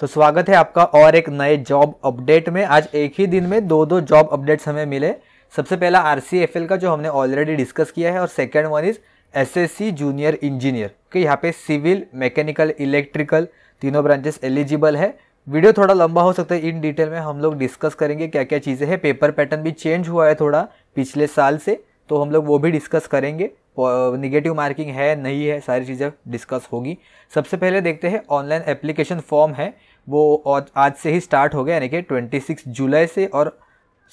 तो स्वागत है आपका और एक नए जॉब अपडेट में आज एक ही दिन में दो दो जॉब अपडेट्स हमें मिले सबसे पहला आर का जो हमने ऑलरेडी डिस्कस किया है और second one is as junior engineer कि यहाँ पे सिविल मैकेनिकल इलेक्ट्रिकल तीनों ब्रांचेस एलिजिबल है वीडियो थोड़ा लंबा हो सकता है इन डिटेल में हम लोग डिस्कस करेंगे क्या क्या चीज़ें हैं पेपर पैटर्न भी चेंज हुआ है थोड़ा पिछले साल से तो हम लोग वो भी डिस्कस करेंगे निगेटिव मार्किंग है नहीं है सारी चीज़ें डिस्कस होगी सबसे पहले देखते हैं ऑनलाइन एप्लीकेशन फॉर्म है वो आज से ही स्टार्ट हो गया यानी कि 26 जुलाई से और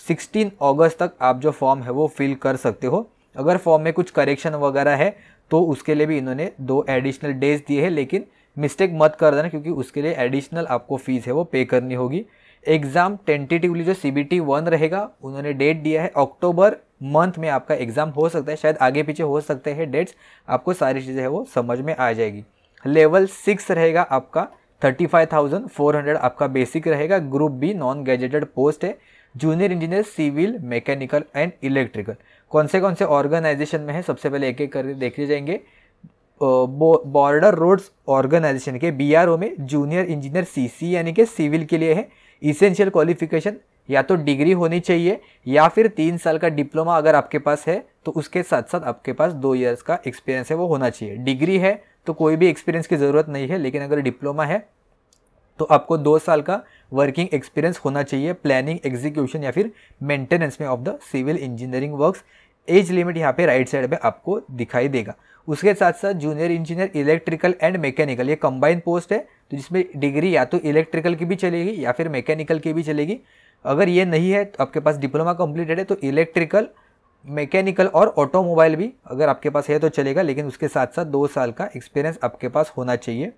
16 अगस्त तक आप जो फॉर्म है वो फिल कर सकते हो अगर फॉर्म में कुछ करेक्शन वगैरह है तो उसके लिए भी इन्होंने दो एडिशनल डेज दिए हैं लेकिन मिस्टेक मत कर देना क्योंकि उसके लिए एडिशनल आपको फ़ीस है वो पे करनी होगी एग्ज़ाम टेंटेटिवली जो सी बी टी वन रहेगा उन्होंने डेट दिया है अक्टूबर मंथ में आपका एग्ज़ाम हो सकता है शायद आगे पीछे हो सकते हैं डेट्स आपको सारी चीज़ें हैं वो समझ में आ जाएगी लेवल सिक्स रहेगा आपका thirty five thousand four hundred आपका बेसिक रहेगा group B non graduated post है junior engineer civil mechanical and electrical कौन से कौन से ऑर्गेनाइजेशन में है सबसे पहले एक एक करके देखे जाएंगे बॉर्डर रोड्स ऑर्गेनाइजेशन के बी में जूनियर इंजीनियर सी यानी कि सिविल के लिए है इसेंशियल क्वालिफिकेशन या तो डिग्री होनी चाहिए या फिर तीन साल का डिप्लोमा अगर आपके पास है तो उसके साथ साथ आपके पास दो इयर्स का एक्सपीरियंस है वो होना चाहिए डिग्री है तो कोई भी एक्सपीरियंस की ज़रूरत नहीं है लेकिन अगर डिप्लोमा है तो आपको दो साल का वर्किंग एक्सपीरियंस होना चाहिए प्लानिंग एग्जीक्यूशन या फिर मेंटेनेंस में of the civil engineering works age limit यहाँ पे राइट साइड पे आपको दिखाई देगा उसके साथ साथ junior engineer electrical and mechanical ये कंबाइन पोस्ट है तो जिसमें डिग्री या तो इलेक्ट्रिकल की भी चलेगी या फिर मैकेनिकल की भी चलेगी अगर ये नहीं है तो आपके पास डिप्लोमा कंप्लीटेड है तो इलेक्ट्रिकल मैकेनिकल और ऑटोमोबाइल भी अगर आपके पास है तो चलेगा लेकिन उसके साथ साथ दो साल का एक्सपीरियंस आपके पास होना चाहिए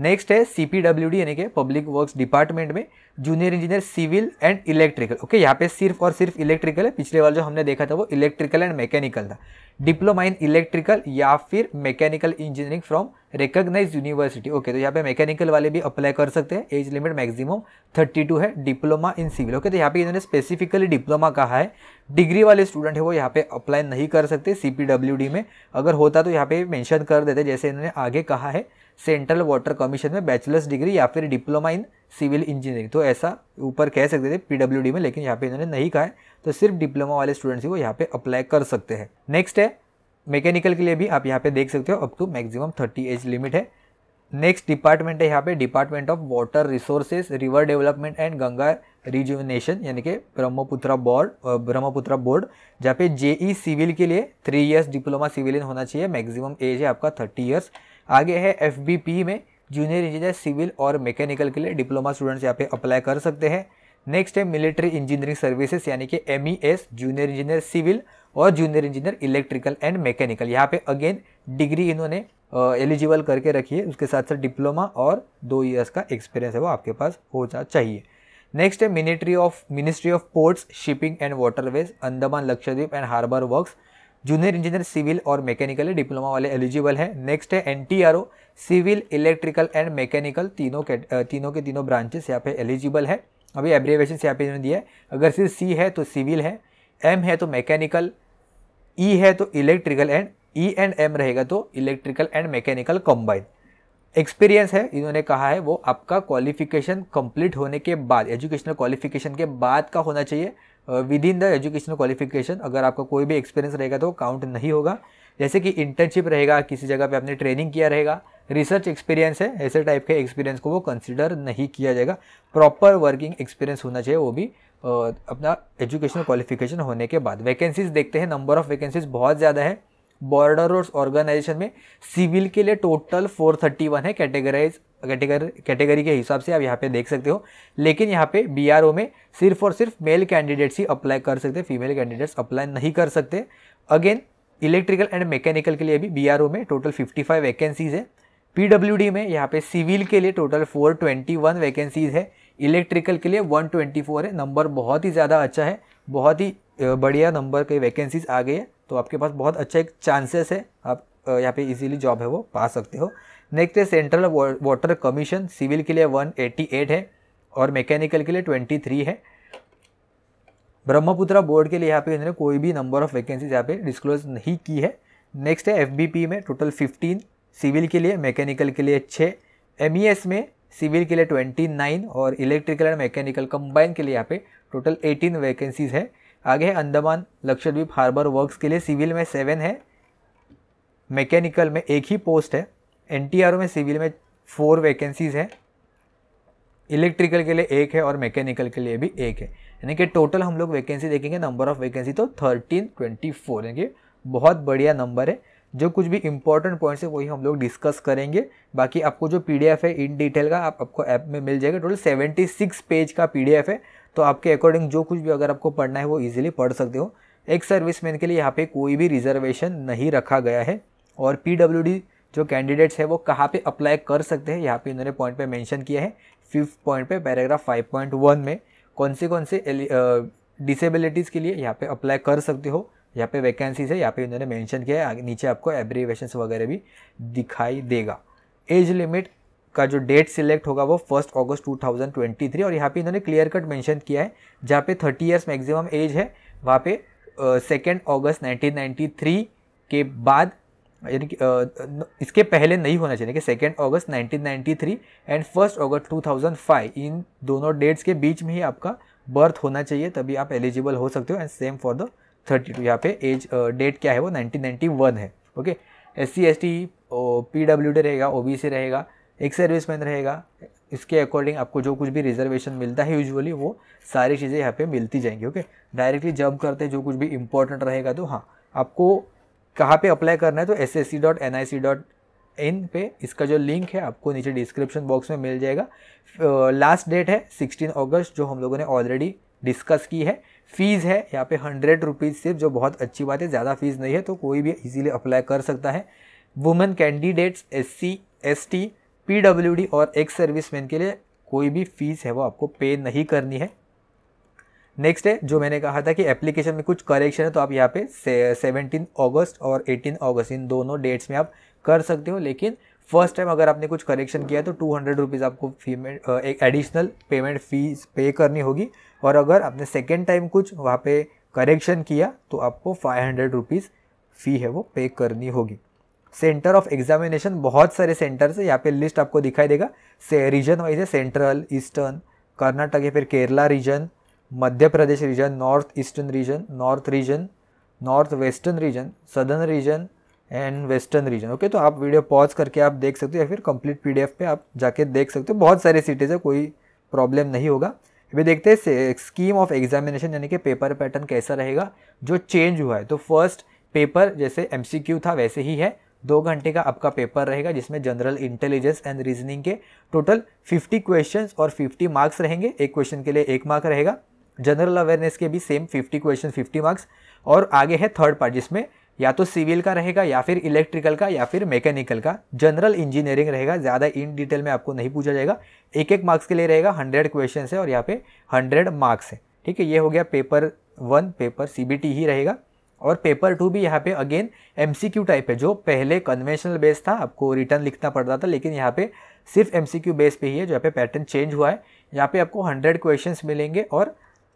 नेक्स्ट है सी पी डब्ल्यू डी यानी कि पब्लिक वर्क्स डिपार्टमेंट में junior engineer civil and electrical okay यहाँ पे सिर्फ और सिर्फ इलेक्ट्रिकल है पिछले वाला जो हमने देखा था वो इलेक्ट्रिकल एंड मैकेनिकल था डिप्लोमा इन इलेक्ट्रिकल या फिर mechanical engineering from recognise university okay तो यहाँ पे मैकेनिकल वाले भी अप्लाई कर सकते हैं एज लिमिट मैक्सिमम 32 है डिप्लोमा इन सिविल ओके तो यहाँ पे इन्होंने स्पेसिफिकली डिप्लोमा कहा है डिग्री वाले स्टूडेंट है वो यहाँ पे अप्लाई नहीं कर सकते सी में अगर होता तो यहाँ पे मैंशन कर देते जैसे इन्होंने आगे कहा है सेंट्रल वाटर कमीशन में बैचलर्स डिग्री या फिर डिप्लोमा इन सिविल इंजीनियरिंग तो ऐसा ऊपर कह सकते थे पीडब्ल्यूडी में लेकिन यहाँ पे इन्होंने नहीं कहा है तो सिर्फ डिप्लोमा वाले स्टूडेंट्स ही वो यहाँ पे अप्लाई कर सकते हैं नेक्स्ट है मैकेनिकल के लिए भी आप यहाँ पे देख सकते हो up to maximum thirty age limit है नेक्स्ट डिपार्टमेंट है यहाँ पे department of water resources river development and Ganga rejuvenation यानी कि ब्रह्मपुत्रा बोर्ड ब्रह्मपुत्रा बोर्ड जहाँ पे जेई सिविल e के लिए थ्री इयर्स डिप्लोमा सिविलियन होना चाहिए मैक्सिमम एज है आपका थर्टी इयर्स आगे है एफ में जूनियर इंजीनियर सिविल और मैकेनिकल के लिए डिप्लोमा स्टूडेंट्स यहाँ पे अप्लाई कर सकते हैं नेक्स्ट है मिलिट्री इंजीनियरिंग सर्विसेज यानी कि एम जूनियर इंजीनियर सिविल और junior engineer electrical and mechanical यहाँ पे अगेन डिग्री इन्होंने एलिजिबल करके रखी है उसके साथ साथ डिप्लोमा और दो ईयर्स का एक्सपीरियंस है वो आपके पास होना चाहिए नेक्स्ट है ministry of ministry of ports shipping and waterways Andaman Lakshadweep and harbour works junior engineer civil और मैकेनिकल डिप्लोमा वाले एलिजिबल है नेक्स्ट है N civil electrical and mechanical तीनों के तीनों के तीनों ब्रांचेस यहाँ पे एलिजिबल है अभी एब्रीवेशन यहाँ पे इन्होंने दिया है अगर सिर्फ सी है तो सिविल है एम है तो मैकेनिकल ई e है तो electrical and E e and M रहेगा तो electrical and mechanical combine experience है इन्होंने कहा है वो आपका क्वालिफिकेशन कंप्लीट होने के बाद एजुकेशनल क्वालिफिकेशन के बाद का होना चाहिए within the educational qualification अगर आपका कोई भी एक्सपीरियंस रहेगा तो काउंट नहीं होगा जैसे कि इंटर्नशिप रहेगा किसी जगह पे आपने ट्रेनिंग किया रहेगा रिसर्च एक्सपीरियंस है ऐसे टाइप के एक्सपीरियंस को वो कंसिडर नहीं किया जाएगा प्रॉपर वर्किंग एक्सपीरियंस होना चाहिए वो भी अपना एजुकेशनल क्वालिफिकेशन होने के बाद वैकेंसीज देखते हैं नंबर ऑफ़ वैकेंसीज बहुत ज़्यादा है बॉर्डर रोड्स ऑर्गेनाइजेशन में सिविल के लिए टोटल 431 है कैटेगराइज कैटेगरी कैटेगरी के हिसाब से आप यहाँ पे देख सकते हो लेकिन यहाँ पे बीआरओ में सिर्फ और सिर्फ मेल कैंडिडेट्स ही अप्लाई कर सकते फीमेल कैंडिडेट्स अप्लाई नहीं कर सकते अगेन इलेक्ट्रिकल एंड मैकेनिकल के लिए भी ओ में टोटल फाइव वैकेंसीज़ है डी में यहाँ पे सिविल के लिए टोटल वन वैकेंसीज़ है इलेक्ट्रिकल के लिए 124 है नंबर बहुत ही ज़्यादा अच्छा है बहुत ही बढ़िया नंबर के वैकेंसीज आ गई है तो आपके पास बहुत अच्छा एक चांसेस है आप यहाँ पे इजीली जॉब है वो पा सकते हो नेक्स्ट है सेंट्रल वाटर कमीशन सिविल के लिए 188 है और मैकेनिकल के लिए 23 है ब्रह्मपुत्रा बोर्ड के लिए यहाँ पे इन्होंने कोई भी नंबर ऑफ वैकेंसीज यहाँ पे डिस्क्लोज नहीं की है नेक्स्ट है एफ में टोटल फिफ्टीन सिविल के लिए मैकेनिकल के लिए छः एम e में सिविल के लिए ट्वेंटी और इलेक्ट्रिकल एंड मैकेनिकल कंबाइन के लिए यहाँ पे टोटल एटीन वैकेंसीज़ है आगे है अंडमान लक्षद्वीप हार्बर वर्क्स के लिए सिविल में सेवन है मैकेनिकल में एक ही पोस्ट है एन में सिविल में फोर वैकेंसीज़ है इलेक्ट्रिकल के लिए एक है और मैकेनिकल के लिए भी एक है यानी कि टोटल हम लोग वैकेंसी देखेंगे नंबर ऑफ वैकेंसी तो थर्टीन ट्वेंटी फोर यानी कि बहुत बढ़िया नंबर है जो कुछ भी इंपॉर्टेंट पॉइंट्स है वही हम लोग डिस्कस करेंगे बाकी आपको जो पी है इन डिटेल का आप आपको ऐप में मिल जाएगा टोटल सेवेंटी सिक्स पेज का पी है तो आपके अकॉर्डिंग जो कुछ भी अगर आपको पढ़ना है वो ईजिली पढ़ सकते हो एक सर्विसमैन के लिए यहाँ पे कोई भी रिजर्वेशन नहीं रखा गया है और पी जो कैंडिडेट्स है वो कहाँ पे अप्लाई कर सकते हैं यहाँ पे इन्होंने पॉइंट पे मेंशन किया है फिफ्थ पॉइंट पे पैराग्राफ 5.1 में कौन से कौन से डिसेबिलिटीज़ के लिए यहाँ पे अप्लाई कर सकते हो यहाँ पे वैकेंसीज है यहाँ पे इन्होंने मेंशन किया है नीचे आपको एब्रीवेशन वगैरह भी दिखाई देगा एज लिमिट का जो डेट सिलेक्ट होगा वो फर्स्ट अगस्त 2023 और यहाँ पे इन्होंने क्लियर कट मेंशन किया है जहाँ पे 30 इयर्स मैक्सिमम एज है वहाँ पे सेकेंड अगस्त 1993 के बाद यानी कि इसके पहले नहीं होना चाहिए कि second August 1993 and first August 2005 इन दोनों डेट्स के बीच में ही आपका बर्थ होना चाहिए तभी आप एलिजिबल हो सकते हो and same for the thirty two यहाँ पे एज डेट क्या है वो नाइनटीन है okay S C S T P W D रहेगा ओ बी सी रहेगा एक सर्विस मैन रहेगा इसके अकॉर्डिंग आपको जो कुछ भी रिजर्वेशन मिलता है यूजुअली वो सारी चीज़ें यहाँ पे मिलती जाएंगी ओके डायरेक्टली जब करते जो कुछ भी इंपॉर्टेंट रहेगा तो हाँ आपको कहाँ पे अप्लाई करना है तो S S C dot N I C dot in पे इसका जो लिंक है आपको नीचे डिस्क्रिप्शन बॉक्स में मिल जाएगा लास्ट डेट है सिक्सटीन ऑगस्ट जो हम लोगों ने ऑलरेडी डिस्कस की है फ़ीस है यहाँ पे हंड्रेड रुपीज़ सिर्फ जो बहुत अच्छी बात है ज़्यादा फीस नहीं है तो कोई भी इजीली अप्लाई कर सकता है women candidates S C S T P और एक्स सर्विसमैन के लिए कोई भी फीस है वो आपको पे नहीं करनी है नेक्स्ट है जो मैंने कहा था कि एप्लीकेशन में कुछ करेक्शन है तो आप यहाँ पे सेवनटीन अगस्त और एटीन अगस्त इन दोनों डेट्स में आप कर सकते हो लेकिन फर्स्ट टाइम अगर आपने कुछ करेक्शन किया तो टू हंड्रेड रुपीज़ आपको फीमेंट एक एडिशनल पेमेंट फीस पे करनी होगी और अगर आपने सेकेंड टाइम कुछ वहाँ पे करेक्शन किया तो आपको फाइव हंड्रेड रुपीज़ फ़ी है वो पे करनी होगी सेंटर ऑफ एग्जामिनेशन बहुत सारे सेंटर्स से, है यहाँ पे लिस्ट आपको दिखाई देगा से रीजन वाइज है सेंट्रल ईस्टर्न कर्नाटक है फिर Kerala region Madhya Pradesh region north eastern region north region north western region southern region and western region okay तो आप वीडियो पॉज करके आप देख सकते हो या फिर कंप्लीट पी पे आप जाके देख सकते हो बहुत सारे सिटीज़ है कोई प्रॉब्लम नहीं होगा अभी देखते हैं स्कीम ऑफ एग्जामिनेशन यानी कि पेपर पैटर्न कैसा रहेगा जो चेंज हुआ है तो फर्स्ट पेपर जैसे एमसीक्यू था वैसे ही है दो घंटे का आपका पेपर रहेगा जिसमें जनरल इंटेलिजेंस एंड रीजनिंग के टोटल 50 क्वेश्चंस और 50 मार्क्स रहेंगे एक क्वेश्चन के लिए एक मार्क रहेगा जनरल अवेयरनेस के भी सेम 50 क्वेश्चन 50 मार्क्स और आगे है थर्ड पार्ट जिसमें या तो सिविल का रहेगा या फिर इलेक्ट्रिकल का या फिर मैकेनिकल का जनरल इंजीनियरिंग रहेगा ज़्यादा इन डिटेल में आपको नहीं पूछा जाएगा एक एक मार्क्स के लिए रहेगा हंड्रेड क्वेश्चन है और यहाँ पे हंड्रेड मार्क्स है ठीक है ये हो गया पेपर वन पेपर सी ही रहेगा और पेपर टू भी यहाँ पे अगेन एम टाइप है जो पहले कन्वेंशनल बेस था आपको रिटर्न लिखना पड़ता था लेकिन यहाँ पे सिर्फ एम बेस पे ही है जो यहाँ पे पैटर्न चेंज हुआ है यहाँ पे आपको हंड्रेड क्वेश्चन मिलेंगे और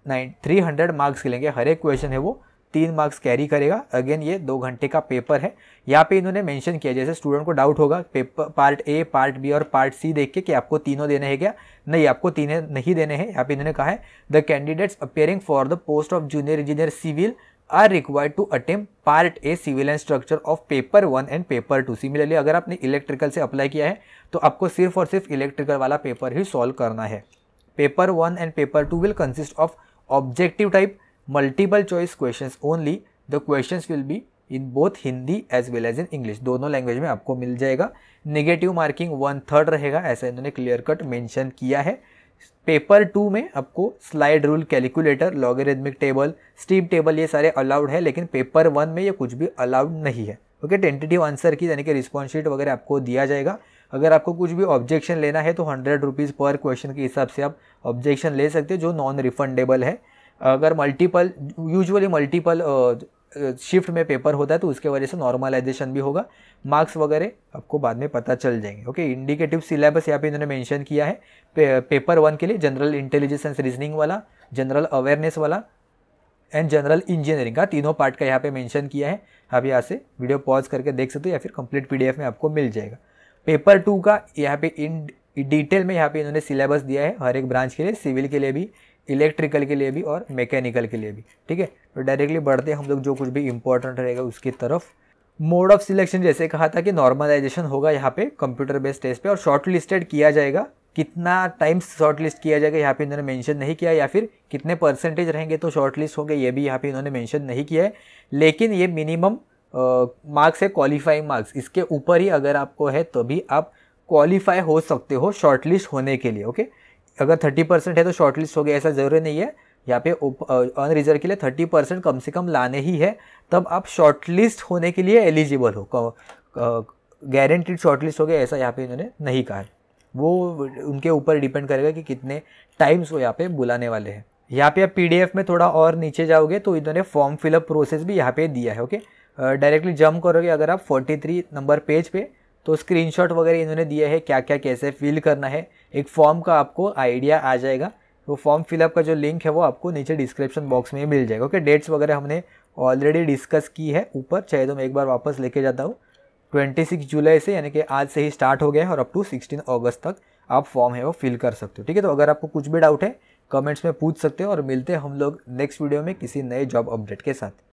नाइन थ्री हंड्रेड मार्क्स मिलेंगे हर एक क्वेश्चन है वो तीन मार्क्स कैरी करेगा अगेन ये दो घंटे का पेपर है यहाँ पे इन्होंने मेंशन किया जैसे स्टूडेंट को डाउट होगा paper part A part B और पार्ट सी देख के कि आपको तीनों देने हैं क्या नहीं आपको तीनों नहीं देने हैं यहाँ पे इन्होंने कहा है the candidates appearing for the post of junior engineer civil are required to attempt part A civil and structure of paper one and paper two similarly अगर आपने इलेक्ट्रिकल से अप्लाई किया है तो आपको सिर्फ और सिर्फ इलेक्ट्रिकल वाला पेपर ही सॉल्व करना है paper one and paper two will consist of objective type multiple choice question only the question will be in both Hindi as well as in English दोनों लैंग्वेज में आपको मिल जाएगा नेगेटिव मार्किंग वन थर्ड रहेगा ऐसा इन्होंने clear cut mention किया है paper two में आपको slide rule calculator logarithmic table steam table ये सारे अलाउड है लेकिन पेपर वन में ये कुछ भी अलाउड नहीं है ओके टेंटेटिव आंसर की यानी कि रिस्पॉन्स शीट वगैरह आपको दिया जाएगा अगर आपको कुछ भी ऑब्जेक्शन लेना है तो हंड्रेड रुपीज़ पर क्वेश्चन के हिसाब से आप ऑब्जेक्शन ले सकते हो जो नॉन रिफंडेबल है अगर मल्टीपल यूजुअली मल्टीपल शिफ्ट में पेपर होता है तो उसके वजह से नॉर्मलाइजेशन भी होगा मार्क्स वगैरह आपको बाद में पता चल जाएंगे ओके इंडिकेटिव सिलेबस यहाँ पे इन्होंने मेंशन किया है पे, पेपर वन के लिए जनरल इंटेलिजेंस एंड रीजनिंग वाला जनरल अवेयरनेस वाला एंड जनरल इंजीनियरिंग का तीनों पार्ट का यहाँ पे मैंशन किया है आप यहाँ से वीडियो पॉज करके देख सकते हो या फिर कंप्लीट पीडीएफ में आपको मिल जाएगा पेपर टू का यहाँ पे इन डिटेल में यहाँ पे इन्होंने सिलेबस दिया है हर एक ब्रांच के लिए सिविल के लिए भी इलेक्ट्रिकल के लिए भी और मैकेनिकल के लिए भी ठीक है तो डायरेक्टली बढ़ते हैं हम लोग जो कुछ भी इंपॉर्टेंट रहेगा उसकी तरफ मोड ऑफ सिलेक्शन जैसे कहा था कि नॉर्मलाइजेशन होगा यहाँ पे कंप्यूटर बेस्ड टेस्ट पे और शॉर्ट लिस्टेड किया जाएगा कितना टाइम्स शॉर्ट लिस्ट किया जाएगा यहाँ पे इन्होंने मेंशन नहीं किया या फिर कितने परसेंटेज रहेंगे तो शॉर्ट लिस्ट होंगे ये भी यहाँ पे इन्होंने मेंशन नहीं किया है लेकिन ये मिनिमम मार्क्स है क्वालिफाइंग मार्क्स इसके ऊपर ही अगर आपको है तभी तो आप क्वालिफाई हो सकते हो शॉर्ट लिस्ट होने के लिए ओके okay? अगर थर्टी परसेंट है तो शॉर्ट लिस्ट हो गया ऐसा ज़रूरी नहीं है यहाँ पे अनरिजर्व के लिए थर्टी परसेंट कम से कम लाने ही है तब आप शॉर्ट लिस्ट होने के लिए एलिजिबल हो गारंटीड शॉर्ट लिस्ट हो गया ऐसा यहाँ पे इन्होंने नहीं कहा है वो उनके ऊपर डिपेंड करेगा कि कितने टाइम्स वो यहाँ पे बुलाने वाले हैं यहाँ पे आप पी में थोड़ा और नीचे जाओगे तो इन्होंने फॉर्म फिलअप प्रोसेस भी यहाँ पे दिया है ओके डायरेक्टली जम्प करोगे अगर आप 43 नंबर पेज पे तो स्क्रीनशॉट वगैरह इन्होंने दिया है क्या क्या कैसे फिल करना है एक फॉर्म का आपको आइडिया आ जाएगा वो फॉर्म फिलअप का जो लिंक है वो आपको नीचे डिस्क्रिप्शन बॉक्स में मिल जाएगा ओके डेट्स वगैरह हमने ऑलरेडी डिस्कस की है ऊपर चाहे तो मैं एक बार वापस लेके जाता हूँ 26 जुलाई से यानी कि आज से ही स्टार्ट हो गया है और अप टू 16 अगस्त तक आप फॉर्म है वो फिल कर सकते हो ठीक है तो अगर आपको कुछ भी डाउट है कमेंट्स में पूछ सकते हो और मिलते हैं हम लोग नेक्स्ट वीडियो में किसी नए जॉब अपडेट के साथ